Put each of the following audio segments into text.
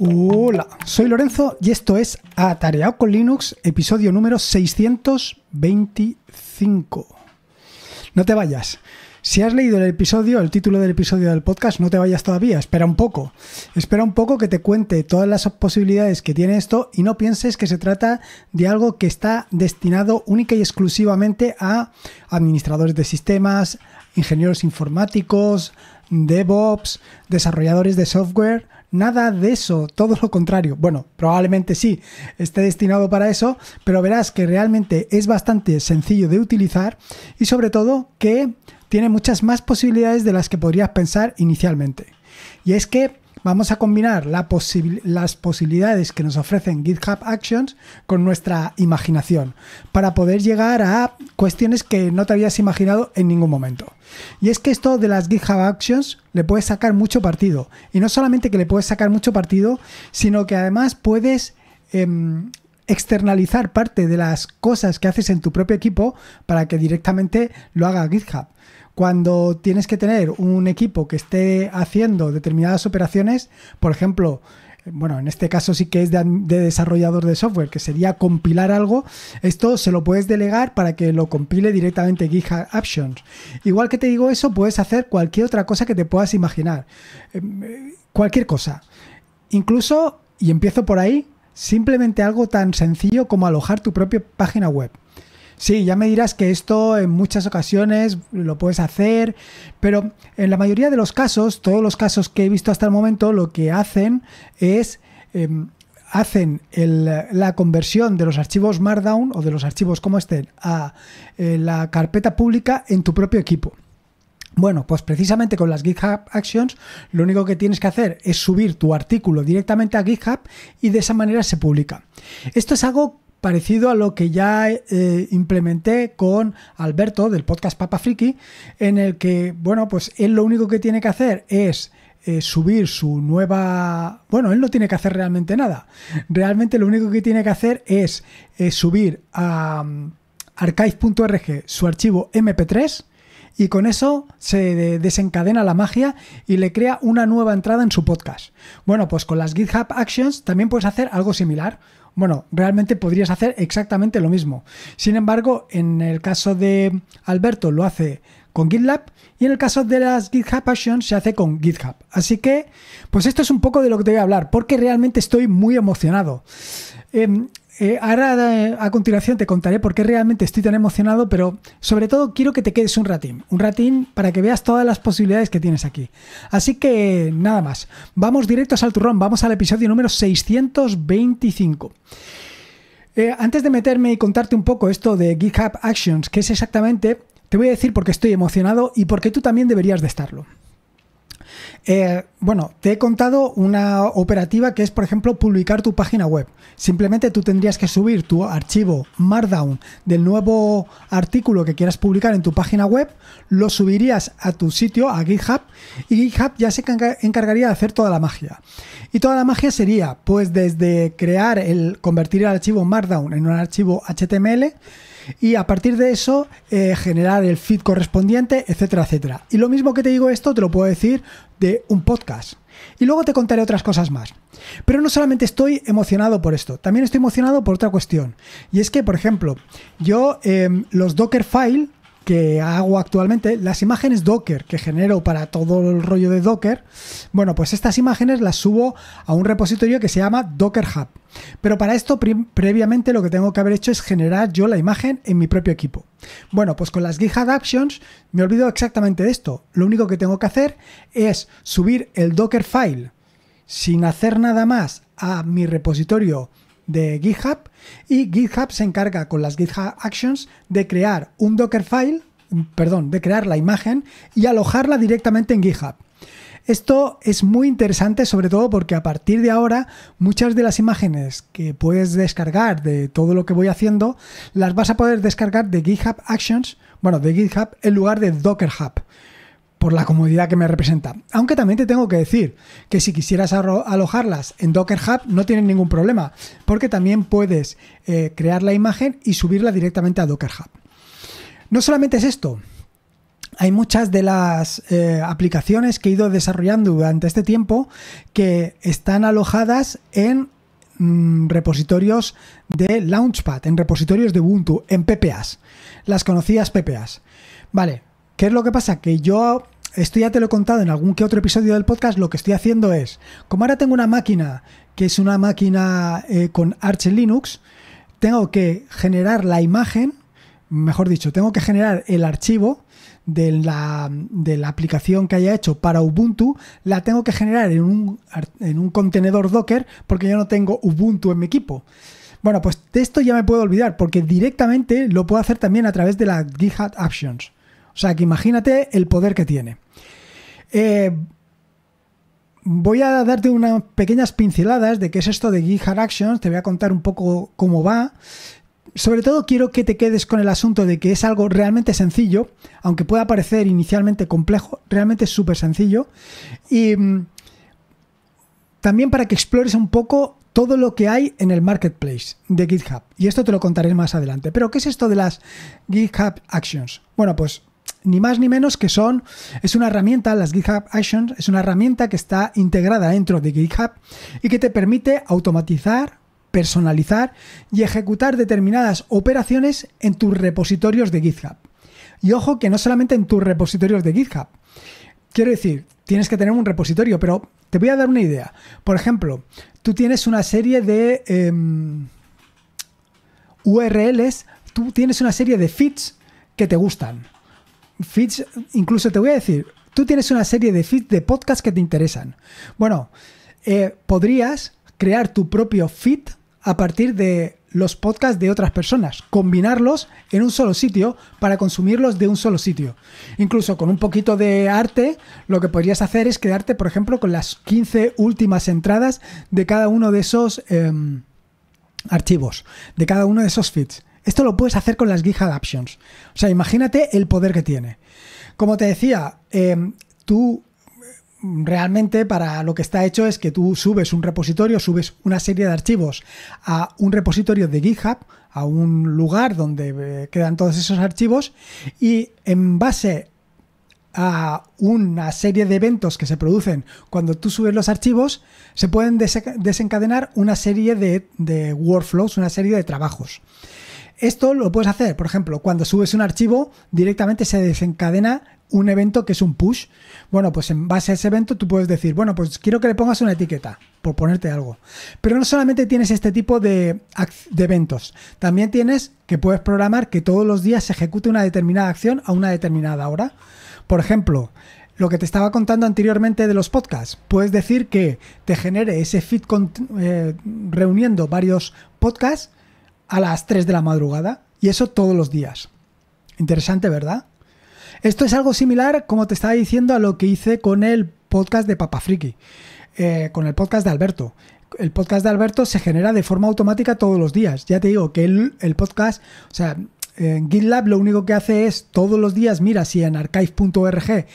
Hola, soy Lorenzo y esto es Atareado con Linux, episodio número 625. No te vayas. Si has leído el episodio, el título del episodio del podcast, no te vayas todavía, espera un poco. Espera un poco que te cuente todas las posibilidades que tiene esto y no pienses que se trata de algo que está destinado única y exclusivamente a administradores de sistemas, ingenieros informáticos, DevOps, desarrolladores de software Nada de eso, todo lo contrario. Bueno, probablemente sí, esté destinado para eso, pero verás que realmente es bastante sencillo de utilizar y sobre todo que tiene muchas más posibilidades de las que podrías pensar inicialmente. Y es que vamos a combinar las posibilidades que nos ofrecen GitHub Actions con nuestra imaginación para poder llegar a cuestiones que no te habías imaginado en ningún momento. Y es que esto de las GitHub Actions le puedes sacar mucho partido. Y no solamente que le puedes sacar mucho partido, sino que además puedes... Em, externalizar parte de las cosas que haces en tu propio equipo para que directamente lo haga GitHub cuando tienes que tener un equipo que esté haciendo determinadas operaciones, por ejemplo, bueno, en este caso sí que es de, desarrollador de software, que sería compilar algo, esto se lo puedes delegar para que lo compile directamente GitHub Actions. Igual que te digo eso, puedes hacer cualquier otra cosa que te puedas imaginar. Em, cualquier cosa. Incluso, y empiezo por ahí, simplemente algo tan sencillo como alojar tu propia página web. Sí, ya me dirás que esto en muchas ocasiones lo puedes hacer, pero en la mayoría de los casos, todos los casos que he visto hasta el momento, lo que hacen es... Em, hacen la conversión de los archivos Markdown o de los archivos como estén a eh, la carpeta pública en tu propio equipo. Bueno, pues precisamente con las GitHub Actions lo único que tienes que hacer es subir tu artículo directamente a GitHub y de esa manera se publica. Esto es algo parecido a lo que ya eh, implementé con Alberto del podcast Papa Friki, en el que, bueno, pues él lo único que tiene que hacer es eh, subir su nueva... Bueno, él no tiene que hacer realmente nada. Realmente lo único que tiene que hacer es eh, subir a mm, archive.org su archivo MP3 y con eso se desencadena la magia y le crea una nueva entrada en su podcast. Bueno, pues con las GitHub Actions también puedes hacer algo similar. Bueno, realmente podrías hacer exactamente lo mismo. Sin embargo, en el caso de Alberto lo hace con GitLab y en el caso de las GitHub Actions se hace con GitHub. Así que, pues esto es un poco de lo que te voy a hablar, porque realmente estoy muy emocionado. Em, eh, ahora, eh, a continuación, te contaré por qué realmente estoy tan emocionado, pero sobre todo quiero que te quedes un ratín. Un ratín para que veas todas las posibilidades que tienes aquí. Así que nada más. Vamos directos al turrón. Vamos al episodio número 625. Eh, antes de meterme y contarte un poco esto de GitHub Actions, que es exactamente, te voy a decir por qué estoy emocionado y por qué tú también deberías de estarlo. Eh, bueno, te he contado una operativa que es, por ejemplo, publicar tu página web. Simplemente tú tendrías que subir tu archivo Markdown del nuevo artículo que quieras publicar en tu página web, lo subirías a tu sitio, a GitHub, y GitHub ya se encargaría de hacer toda la magia. Y toda la magia sería, pues, desde crear el, convertir el archivo Markdown en un archivo HTML, y a partir de eso eh, generar el feed correspondiente, etcétera, etcétera. Y lo mismo que te digo esto, te lo puedo decir de un podcast. Y luego te contaré otras cosas más. Pero no solamente estoy emocionado por esto, también estoy emocionado por otra cuestión. Y es que, por ejemplo, yo em, los Dockerfile que hago actualmente, las imágenes Docker que genero para todo el rollo de Docker, bueno, pues estas imágenes las subo a un repositorio que se llama Docker Hub. Pero para esto previamente lo que tengo que haber hecho es generar yo la imagen en mi propio equipo. Bueno, pues con las GitHub Actions me olvido exactamente de esto. Lo único que tengo que hacer es subir el Docker file sin hacer nada más a mi repositorio de GitHub y GitHub se encarga con las GitHub Actions de crear un Dockerfile, mm, perdón, de crear la imagen y alojarla directamente en GitHub. Esto es muy interesante, sobre todo porque a partir de ahora muchas de las imágenes que puedes descargar de todo lo que voy haciendo, las vas a poder descargar de GitHub Actions, bueno, de GitHub en lugar de Docker Hub por la comodidad que me representa. Aunque también te tengo que decir que si quisieras alojarlas en Docker Hub no tienes ningún problema, porque también puedes eh, crear la imagen y subirla directamente a Docker Hub. No solamente es esto, hay muchas de las eh, aplicaciones que he ido desarrollando durante este tiempo que están alojadas en mm, repositorios de Launchpad, en repositorios de Ubuntu, en PPAs, las conocidas PPAs. Vale, ¿Qué es lo que pasa? Que yo, esto ya te lo he contado en algún que otro episodio del podcast, lo que estoy haciendo es, como ahora tengo una máquina que es una máquina eh, con Arch Linux, tengo que generar la imagen, mejor dicho, tengo que generar el archivo de la, aplicación que haya hecho para Ubuntu, la tengo que generar en un, en un contenedor Docker porque yo no tengo Ubuntu en mi equipo. Bueno, pues de esto ya me puedo olvidar porque directamente lo puedo hacer también a través de la GitHub Actions. O sea, que imagínate el poder que tiene. Eh, voy a darte unas pequeñas pinceladas de qué es esto de GitHub Actions, te voy a contar un poco cómo va. Sobre todo quiero que te quedes con el asunto de que es algo realmente sencillo, aunque pueda parecer inicialmente complejo, realmente es súper sencillo. Y mm, también para que explores un poco todo lo que hay en el marketplace de GitHub. Y esto te lo contaré más adelante. Pero, ¿qué es esto de las GitHub Actions? Bueno, pues ni más ni menos que son, es una herramienta, las GitHub Actions, es una herramienta que está integrada dentro de GitHub y que te permite automatizar, personalizar y ejecutar determinadas operaciones en tus repositorios de GitHub. Y ojo que no solamente en tus repositorios de GitHub. Quiero decir, tienes que tener un repositorio, pero te voy a dar una idea. Por ejemplo, tú tienes una serie de em, URLs, tú tienes una serie de feeds que te gustan feeds, incluso te voy a decir, tú tienes una serie de feeds de podcast que te interesan. Bueno, eh, podrías crear tu propio feed a partir de los podcasts de otras personas, combinarlos en un solo sitio para consumirlos de un solo sitio. Incluso con un poquito de arte, lo que podrías hacer es quedarte, por ejemplo, con las 15 últimas entradas de cada uno de esos em, archivos, de cada uno de esos feeds. Esto lo puedes hacer con las GitHub Actions. O sea, imagínate el poder que tiene. Como te decía, em, tú em, realmente para lo que está hecho es que tú subes un repositorio, subes una serie de archivos a un repositorio de GitHub, a un lugar donde eh, quedan todos esos archivos y en base a una serie de eventos que se producen cuando tú subes los archivos, se pueden desencadenar una serie de workflows, una serie de trabajos. Esto lo puedes hacer, por ejemplo, cuando subes un archivo, directamente se desencadena un evento que es un push. Bueno, pues en base a ese evento tú puedes decir, bueno, pues quiero que le pongas una etiqueta, por ponerte algo. Pero no solamente tienes este tipo de, eventos, también tienes que puedes programar que todos los días se ejecute una determinada acción a una determinada hora. Por ejemplo, lo que te estaba contando anteriormente de los podcasts. Puedes decir que te genere ese feed eh, reuniendo varios podcasts a las 3 de la madrugada y eso todos los días. Interesante, ¿verdad? Esto es algo similar, como te estaba diciendo, a lo que hice con el podcast de Papafriki, eh, con el podcast de Alberto. El podcast de Alberto se genera de forma automática todos los días. Ya te digo que el, el podcast, o sea, en GitLab lo único que hace es todos los días mira si en archive.org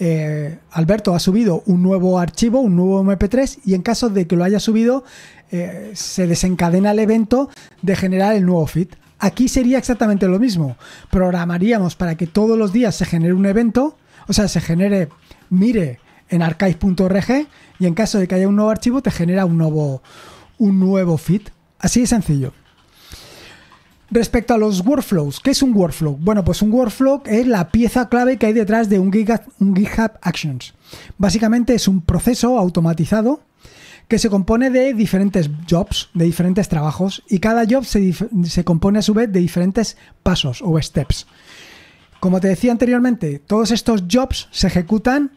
eh, Alberto ha subido un nuevo archivo, un nuevo MP3 y en caso de que lo haya subido eh, se desencadena el evento de generar el nuevo fit. Aquí sería exactamente lo mismo. Programaríamos para que todos los días se genere un evento, o sea, se genere, mire en archive.org y en caso de que haya un nuevo archivo te genera un nuevo, un nuevo feed. Así de sencillo. Respecto a los workflows, ¿qué es un workflow? Bueno, pues un workflow es la pieza clave que hay detrás de un GitHub, Actions. Básicamente es un proceso automatizado que se compone de diferentes jobs, de diferentes trabajos, y cada job se, compone a su vez de diferentes pasos o steps. Como te decía anteriormente, todos estos jobs se ejecutan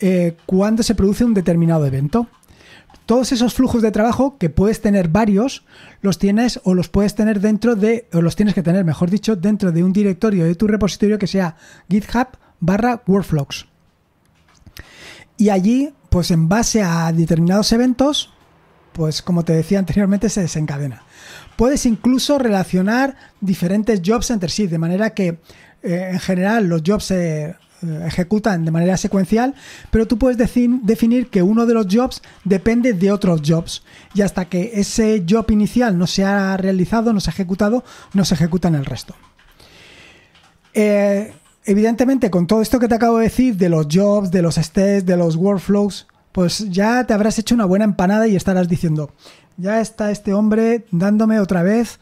eh, cuando se produce un determinado evento todos esos flujos de trabajo que puedes tener varios, los tienes o los puedes tener dentro de, o los tienes que tener, mejor dicho, dentro de un directorio de tu repositorio que sea GitHub barra workflows. Y allí, pues en base a determinados eventos, pues como te decía anteriormente, se desencadena. Puedes incluso relacionar diferentes jobs entre sí, de manera que eh, en general los jobs se eh, ejecutan de manera secuencial, pero tú puedes definir que uno de los jobs depende de otros jobs. Y hasta que ese job inicial no se ha realizado, no se ha ejecutado, no se ejecutan el resto. Eh, evidentemente, con todo esto que te acabo de decir, de los jobs, de los tests, de los workflows, pues ya te habrás hecho una buena empanada y estarás diciendo, ya está este hombre dándome otra vez...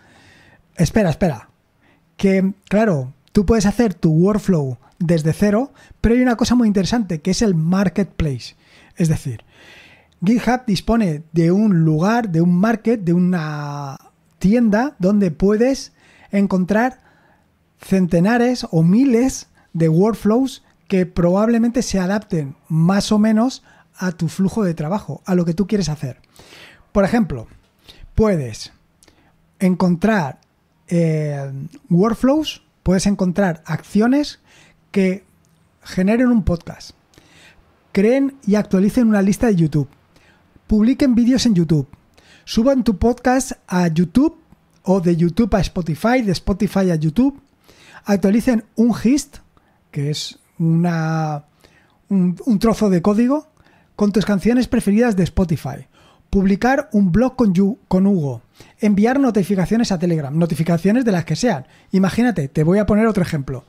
Espera, espera. Que, claro, tú puedes hacer tu workflow desde cero, pero hay una cosa muy interesante que es el marketplace. Es decir, GitHub dispone de un lugar, de un market, de una tienda donde puedes encontrar centenares o miles de workflows que probablemente se adapten más o menos a tu flujo de trabajo, a lo que tú quieres hacer. Por ejemplo, puedes encontrar eh, workflows, puedes encontrar acciones que generen un podcast, creen y actualicen una lista de YouTube, publiquen vídeos en YouTube, suban tu podcast a YouTube o de YouTube a Spotify, de Spotify a YouTube, actualicen un gist, que es una, un, un trozo de código, con tus canciones preferidas de Spotify publicar un blog con, Hugo, enviar notificaciones a Telegram, notificaciones de las que sean. Imagínate, te voy a poner otro ejemplo.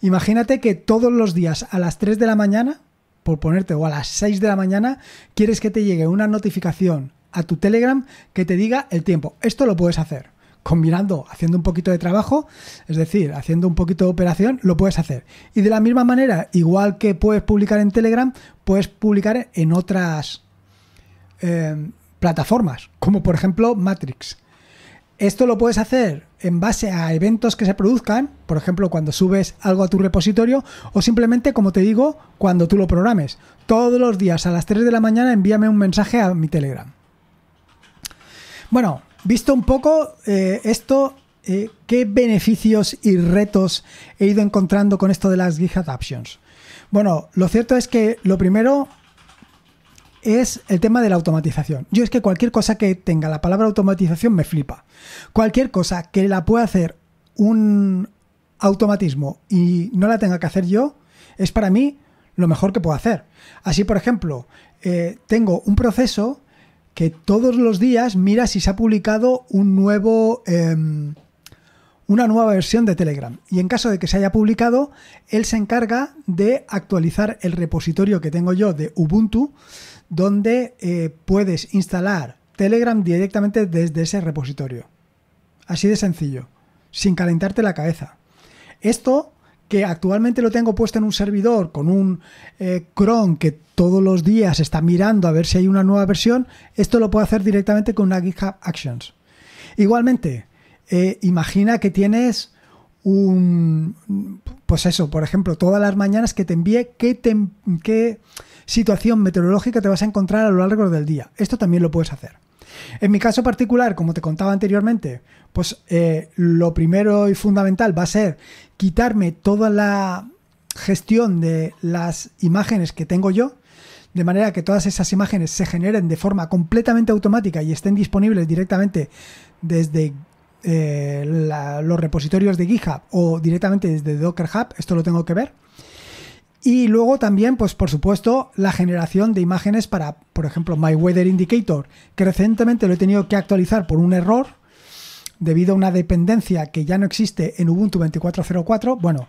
Imagínate que todos los días a las 3 de la mañana, por ponerte, o a las 6 de la mañana, quieres que te llegue una notificación a tu Telegram que te diga el tiempo. Esto lo puedes hacer. Combinando, haciendo un poquito de trabajo, es decir, haciendo un poquito de operación, lo puedes hacer. Y de la misma manera, igual que puedes publicar en Telegram, puedes publicar en otras eh, plataformas, como por ejemplo Matrix. Esto lo puedes hacer en base a eventos que se produzcan, por ejemplo, cuando subes algo a tu repositorio o simplemente, como te digo, cuando tú lo programes. Todos los días a las 3 de la mañana envíame un mensaje a mi Telegram. Bueno, visto un poco eh, esto, eh, ¿qué beneficios y retos he ido encontrando con esto de las GitHub Options. Bueno, lo cierto es que lo primero es el tema de la automatización. Yo es que cualquier cosa que tenga la palabra automatización me flipa. Cualquier cosa que la pueda hacer un automatismo y no la tenga que hacer yo, es para mí lo mejor que puedo hacer. Así, por ejemplo, eh, tengo un proceso que todos los días mira si se ha publicado un nuevo... Em, una nueva versión de Telegram. Y en caso de que se haya publicado, él se encarga de actualizar el repositorio que tengo yo de Ubuntu donde eh, puedes instalar Telegram directamente desde ese repositorio. Así de sencillo, sin calentarte la cabeza. Esto que actualmente lo tengo puesto en un servidor con un eh, cron que todos los días está mirando a ver si hay una nueva versión, esto lo puedo hacer directamente con una GitHub Actions. Igualmente, eh, imagina que tienes un... Pues eso, por ejemplo, todas las mañanas que te envíe qué, situación meteorológica te vas a encontrar a lo largo del día. Esto también lo puedes hacer. En mi caso particular, como te contaba anteriormente, pues eh, lo primero y fundamental va a ser quitarme toda la gestión de las imágenes que tengo yo, de manera que todas esas imágenes se generen de forma completamente automática y estén disponibles directamente desde eh, los repositorios de GitHub o directamente desde Docker Hub, esto lo tengo que ver. Y luego también, pues por supuesto, la generación de imágenes para, por ejemplo, My Weather Indicator, que recientemente lo he tenido que actualizar por un error debido a una dependencia que ya no existe en Ubuntu 24.04. Bueno,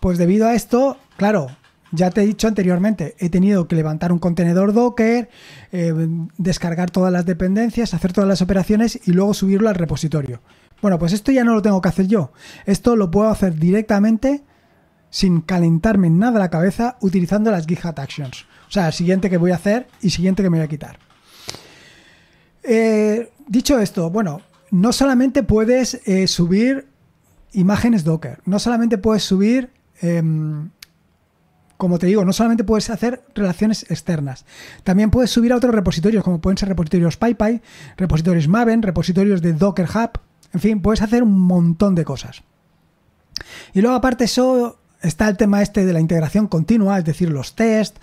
pues debido a esto, claro, ya te he dicho anteriormente, he tenido que levantar un contenedor Docker, eh, descargar todas las dependencias, hacer todas las operaciones y luego subirlo al repositorio. Bueno, pues esto ya no lo tengo que hacer yo. Esto lo puedo hacer directamente sin calentarme nada la cabeza utilizando las GitHub Actions. O sea, el siguiente que voy a hacer y siguiente que me voy a quitar. Eh, dicho esto, bueno, no solamente puedes eh, subir imágenes Docker, no solamente puedes subir, em, como te digo, no solamente puedes hacer relaciones externas, también puedes subir a otros repositorios, como pueden ser repositorios PyPy, repositorios Maven, repositorios de Docker Hub, en fin, puedes hacer un montón de cosas. Y luego aparte eso está el tema este de la integración continua, es decir, los test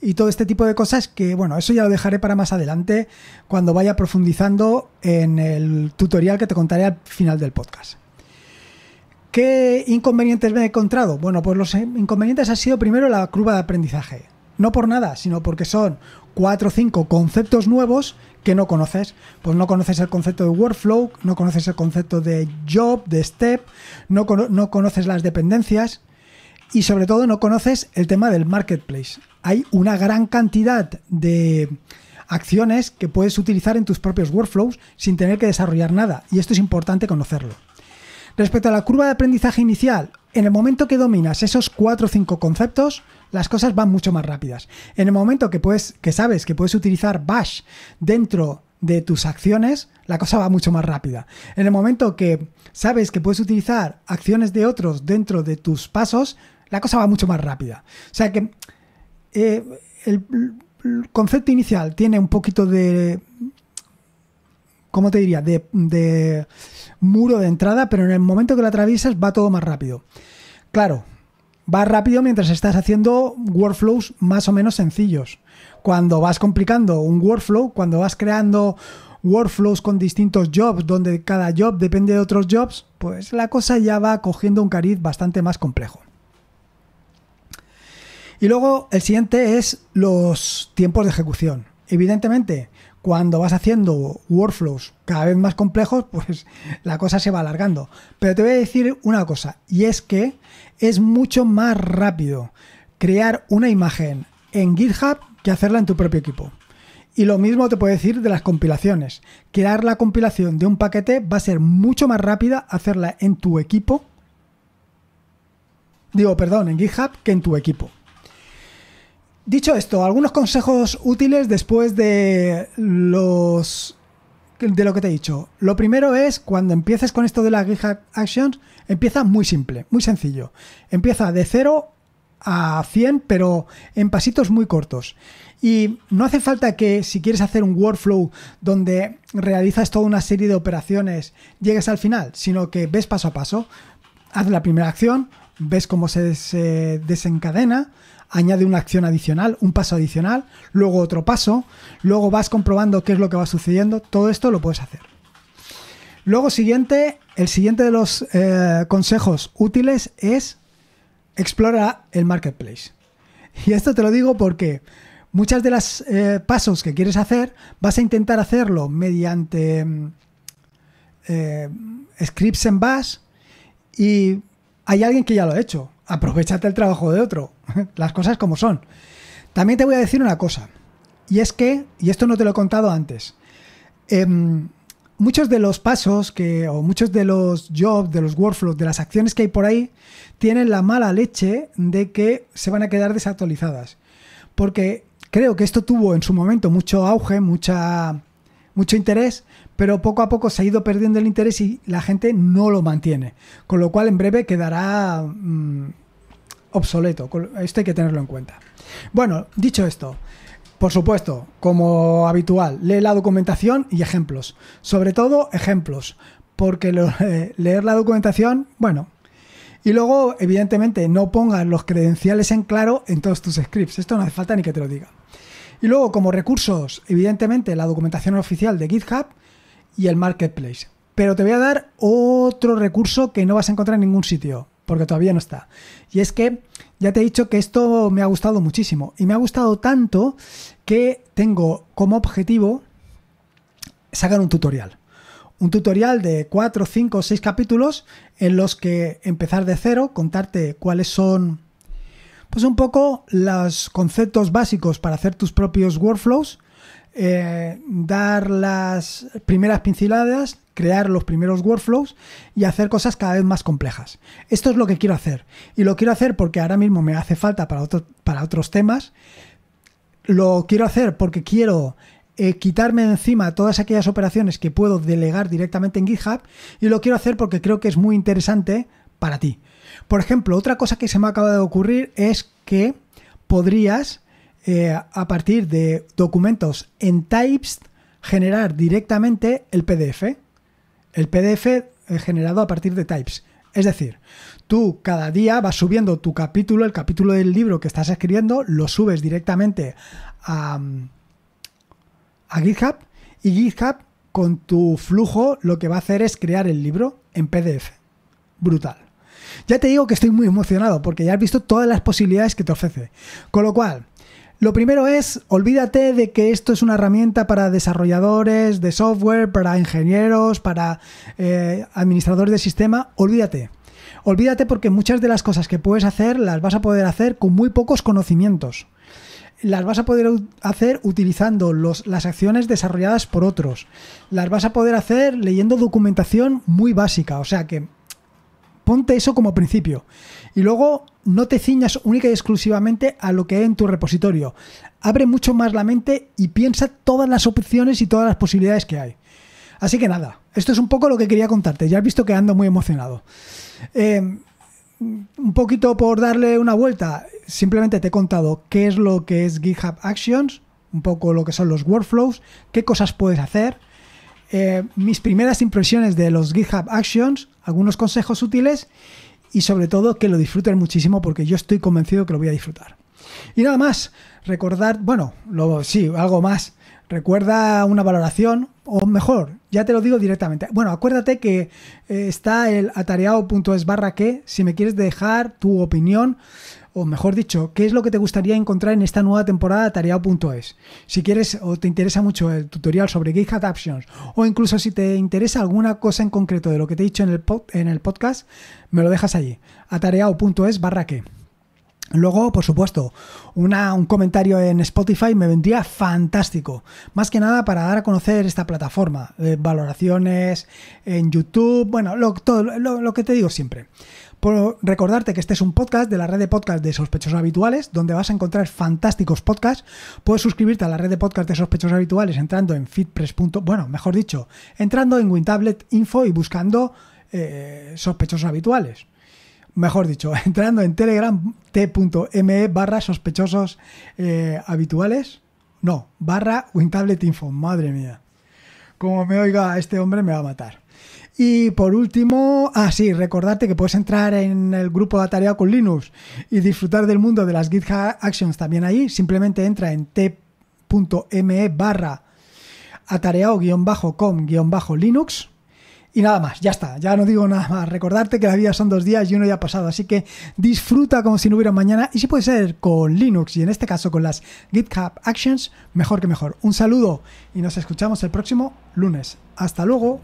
y todo este tipo de cosas que, bueno, eso ya lo dejaré para más adelante cuando vaya profundizando en el tutorial que te contaré al final del podcast. ¿Qué inconvenientes me he encontrado? Bueno, pues los inconvenientes han sido primero la curva de aprendizaje. No por nada, sino porque son cuatro o cinco conceptos nuevos que no conoces. Pues no conoces el concepto de workflow, no conoces el concepto de job, de step, no, no conoces las dependencias y sobre todo no conoces el tema del marketplace. Hay una gran cantidad de acciones que puedes utilizar en tus propios workflows sin tener que desarrollar nada y esto es importante conocerlo. Respecto a la curva de aprendizaje inicial, en el momento que dominas esos cuatro o cinco conceptos, las cosas van mucho más rápidas. En el momento que, puedes, que sabes que puedes utilizar Bash dentro de tus acciones, la cosa va mucho más rápida. En el momento que sabes que puedes utilizar acciones de otros dentro de tus pasos, la cosa va mucho más rápida. O sea que eh, el, concepto inicial tiene un poquito de... ¿Cómo te diría? De, de muro de entrada, pero en el momento que lo atraviesas va todo más rápido. Claro, va rápido mientras estás haciendo workflows más o menos sencillos. Cuando vas complicando un workflow, cuando vas creando workflows con distintos jobs, donde cada job depende de otros jobs, pues la cosa ya va cogiendo un cariz bastante más complejo. Y luego el siguiente es los tiempos de ejecución. Evidentemente, cuando vas haciendo workflows cada vez más complejos, pues la cosa se va alargando. Pero te voy a decir una cosa, y es que es mucho más rápido crear una imagen en GitHub que hacerla en tu propio equipo. Y lo mismo te puedo decir de las compilaciones. Crear la compilación de un paquete va a ser mucho más rápida hacerla en tu equipo. Digo, perdón, en GitHub que en tu equipo. Dicho esto, algunos consejos útiles después de los de lo que te he dicho. Lo primero es cuando empieces con esto de la GitHub Actions, empieza muy simple, muy sencillo. Empieza de 0 a 100, pero en pasitos muy cortos. Y no hace falta que si quieres hacer un workflow donde realizas toda una serie de operaciones, llegues al final, sino que ves paso a paso. Haz la primera acción, ves cómo se desencadena, añade una acción adicional, un paso adicional, luego otro paso, luego vas comprobando qué es lo que va sucediendo, todo esto lo puedes hacer. Luego siguiente, el siguiente de los eh, consejos útiles es explora el marketplace. Y esto te lo digo porque muchas de las eh, pasos que quieres hacer vas a intentar hacerlo mediante mm, eh, scripts en bash y hay alguien que ya lo ha hecho. Aprovechate el trabajo de otro. Las cosas como son. También te voy a decir una cosa. Y es que, y esto no te lo he contado antes, em, muchos de los pasos que, o muchos de los jobs, de los workflows, de las acciones que hay por ahí, tienen la mala leche de que se van a quedar desactualizadas. Porque creo que esto tuvo en su momento mucho auge, mucha, mucho interés, pero poco a poco se ha ido perdiendo el interés y la gente no lo mantiene. Con lo cual en breve quedará... Mm, obsoleto. Esto hay que tenerlo en cuenta. Bueno, dicho esto, por supuesto, como habitual, lee la documentación y ejemplos. Sobre todo, ejemplos. Porque eh, leer la documentación, bueno. Y luego, evidentemente, no pongas los credenciales en claro en todos tus scripts. Esto no hace falta ni que te lo diga. Y luego, como recursos, evidentemente, la documentación oficial de GitHub y el Marketplace. Pero te voy a dar otro recurso que no vas a encontrar en ningún sitio porque todavía no está. Y es que ya te he dicho que esto me ha gustado muchísimo y me ha gustado tanto que tengo como objetivo sacar un tutorial. Un tutorial de 4, 5 o 6 capítulos en los que empezar de cero, contarte cuáles son pues un poco los conceptos básicos para hacer tus propios workflows eh, dar las primeras pinceladas, crear los primeros workflows y hacer cosas cada vez más complejas. Esto es lo que quiero hacer. Y lo quiero hacer porque ahora mismo me hace falta para, para otros temas. Lo quiero hacer porque quiero eh, quitarme de encima todas aquellas operaciones que puedo delegar directamente en GitHub. Y lo quiero hacer porque creo que es muy interesante para ti. Por ejemplo, otra cosa que se me acaba de ocurrir es que podrías eh, a partir de documentos en types generar directamente el PDF. El PDF eh, generado a partir de types. Es decir, tú cada día vas subiendo tu capítulo, el capítulo del libro que estás escribiendo, lo subes directamente a GitHub y GitHub con tu flujo lo que va a hacer es crear el libro en PDF. Brutal. Ya te digo que estoy muy emocionado porque ya has visto todas las posibilidades que te ofrece. Con lo cual, lo primero es, olvídate de que esto es una herramienta para desarrolladores de software, para ingenieros, para eh, administradores de sistema, olvídate. Olvídate porque muchas de las cosas que puedes hacer las vas a poder hacer con muy pocos conocimientos. Las vas a poder hacer utilizando las acciones desarrolladas por otros. Las vas a poder hacer leyendo documentación muy básica. O sea que ponte eso como principio. Y luego no te ciñas única y exclusivamente a lo que hay en tu repositorio. Abre mucho más la mente y piensa todas las opciones y todas las posibilidades que hay. Así que nada, esto es un poco lo que quería contarte. Ya has visto que ando muy emocionado. Eh, un poquito por darle una vuelta, simplemente te he contado qué es lo que es GitHub Actions, un poco lo que son los workflows, qué cosas puedes hacer, eh, mis primeras impresiones de los GitHub Actions, algunos consejos útiles y sobre todo que lo disfruten muchísimo porque yo estoy convencido que lo voy a disfrutar. Y nada más, recordar, bueno, sí, algo más. Recuerda una valoración, o mejor, ya te lo digo directamente. Bueno, acuérdate que eh, está el atareado.es barra que, si me quieres dejar tu opinión o mejor dicho, qué es lo que te gustaría encontrar en esta nueva temporada de tareao.es. Si quieres o te interesa mucho el tutorial sobre GitHub Actions o incluso si te interesa alguna cosa en concreto de lo que te he dicho en el, en el podcast, me lo dejas allí, atareao.es barra que. Luego, por supuesto, un comentario en Spotify me vendría fantástico. Más que nada para dar a conocer esta plataforma. de eh, valoraciones en YouTube, bueno, todo, lo que te digo siempre por recordarte que este es un podcast de la red de podcast de sospechosos habituales, donde vas a encontrar fantásticos podcasts. Puedes suscribirte a la red de podcast de sospechosos habituales entrando en fitpress. Bueno, mejor dicho, entrando en WinTablet Info y buscando eh, sospechosos habituales. Mejor dicho, entrando en telegram t.me barra sospechosos eh, habituales. No, barra WinTablet Info. Madre mía. Como me oiga este hombre me va a matar. Y por último, ah, sí, recordarte que puedes entrar en el grupo de Atareado con Linux y disfrutar del mundo de las GitHub Actions también ahí. Simplemente entra en t.me barra atareado-com-linux. Y nada más, ya está, ya no digo nada más. Recordarte que la vida son dos días y uno ya ha pasado, así que disfruta como si no hubiera mañana y si puede ser con Linux y en este caso con las GitHub Actions, mejor que mejor. Un saludo y nos escuchamos el próximo lunes. Hasta luego.